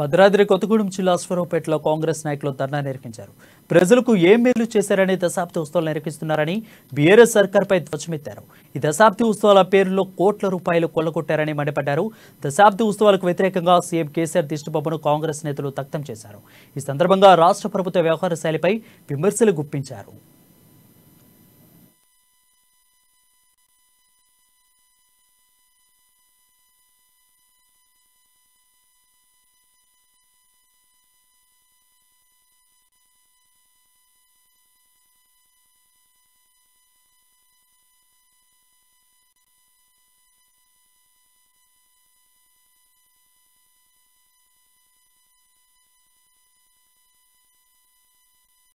భద్రాద్రి కొత్తగూడెం జిల్లా అశ్వరంపేటలో కాంగ్రెస్ నాయకులు ధర్నా నిర్వహించారు ప్రజలకు ఏం మేలు చేశారని దశాబ్ది ఉత్సవాలు నిర్వహిస్తున్నారని బీఆర్ఎస్ సర్కార్పై ధ్వజమెత్తారు ఈ దశాబ్ది ఉత్సవాల పేరులో కోట్ల రూపాయలు కొల్లగొట్టారని మండిపడ్డారు దశాబ్ది ఉత్సవాలకు వ్యతిరేకంగా సీఎం కేసీఆర్ దిష్టిబొమ్మను కాంగ్రెస్ నేతలు తక్తం చేశారు ఈ సందర్భంగా రాష్ట్ర ప్రభుత్వ వ్యవహార శైలిపై విమర్శలు గుప్పించారు